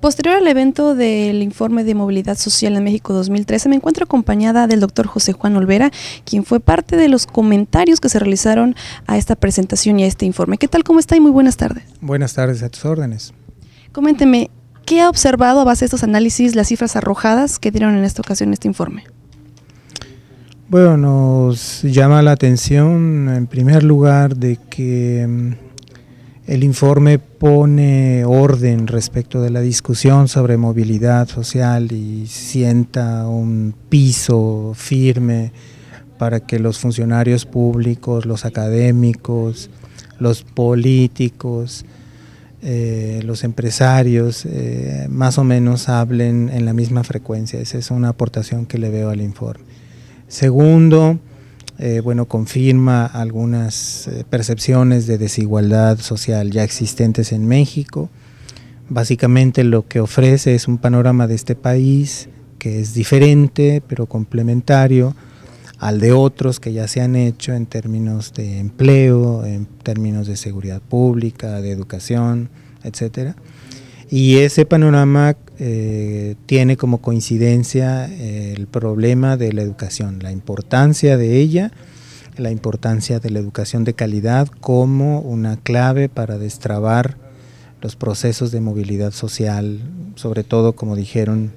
Posterior al evento del informe de movilidad social en México 2013, me encuentro acompañada del doctor José Juan Olvera, quien fue parte de los comentarios que se realizaron a esta presentación y a este informe. ¿Qué tal? ¿Cómo está? Y muy buenas tardes. Buenas tardes, a tus órdenes. Coménteme, ¿qué ha observado a base de estos análisis las cifras arrojadas que dieron en esta ocasión este informe? Bueno, nos llama la atención, en primer lugar, de que mm, el informe pone orden respecto de la discusión sobre movilidad social y sienta un piso firme para que los funcionarios públicos, los académicos, los políticos, eh, los empresarios, eh, más o menos hablen en la misma frecuencia. Esa es una aportación que le veo al informe. Segundo, eh, bueno, confirma algunas eh, percepciones de desigualdad social ya existentes en México. Básicamente lo que ofrece es un panorama de este país que es diferente pero complementario al de otros que ya se han hecho en términos de empleo, en términos de seguridad pública, de educación, etcétera. Y ese panorama eh, tiene como coincidencia eh, el problema de la educación, la importancia de ella, la importancia de la educación de calidad como una clave para destrabar los procesos de movilidad social, sobre todo como dijeron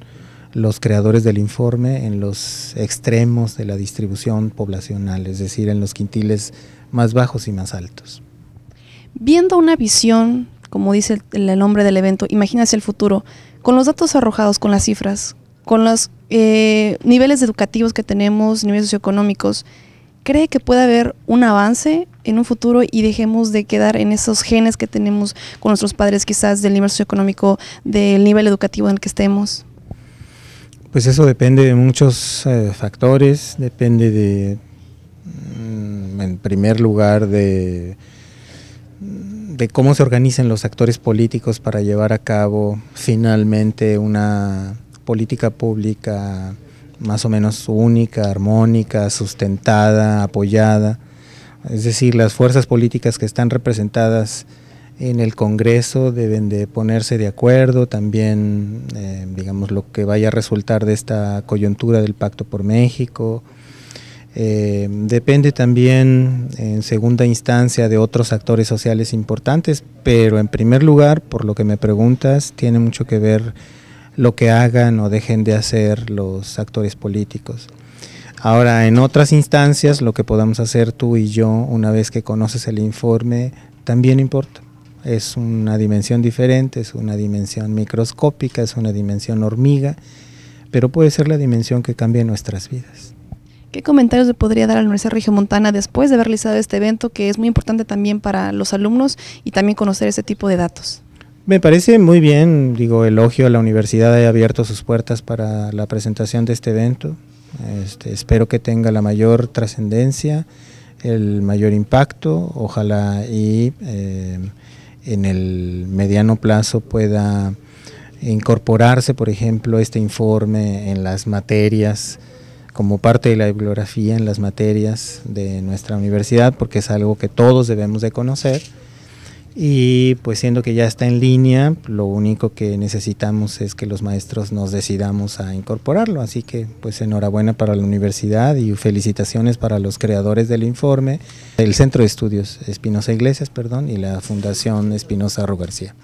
los creadores del informe, en los extremos de la distribución poblacional, es decir, en los quintiles más bajos y más altos. Viendo una visión como dice el, nombre del evento, imagínese el futuro, con los datos arrojados, con las cifras, con los eh, niveles educativos que tenemos, niveles socioeconómicos, ¿cree que puede haber un avance en un futuro y dejemos de quedar en esos genes que tenemos con nuestros padres quizás del nivel socioeconómico, del nivel educativo en el que estemos? Pues eso depende de muchos eh, factores, depende de, mm, en primer lugar, de de cómo se organizan los actores políticos para llevar a cabo finalmente una política pública más o menos única, armónica, sustentada, apoyada. Es decir, las fuerzas políticas que están representadas en el Congreso deben de ponerse de acuerdo, también eh, digamos lo que vaya a resultar de esta coyuntura del Pacto por México, eh, depende también en segunda instancia de otros actores sociales importantes, pero en primer lugar, por lo que me preguntas, tiene mucho que ver lo que hagan o dejen de hacer los actores políticos. Ahora, en otras instancias, lo que podamos hacer tú y yo, una vez que conoces el informe, también importa. Es una dimensión diferente, es una dimensión microscópica, es una dimensión hormiga, pero puede ser la dimensión que cambie nuestras vidas. ¿Qué comentarios le podría dar a la Universidad Regiomontana después de haber realizado este evento que es muy importante también para los alumnos y también conocer ese tipo de datos? Me parece muy bien, digo, elogio a la universidad de haber abierto sus puertas para la presentación de este evento. Este, espero que tenga la mayor trascendencia, el mayor impacto, ojalá y eh, en el mediano plazo pueda incorporarse, por ejemplo, este informe en las materias como parte de la bibliografía en las materias de nuestra universidad, porque es algo que todos debemos de conocer. Y pues siendo que ya está en línea, lo único que necesitamos es que los maestros nos decidamos a incorporarlo. Así que pues enhorabuena para la universidad y felicitaciones para los creadores del informe, el Centro de Estudios Espinosa Iglesias, perdón, y la Fundación Espinosa Rogarcía.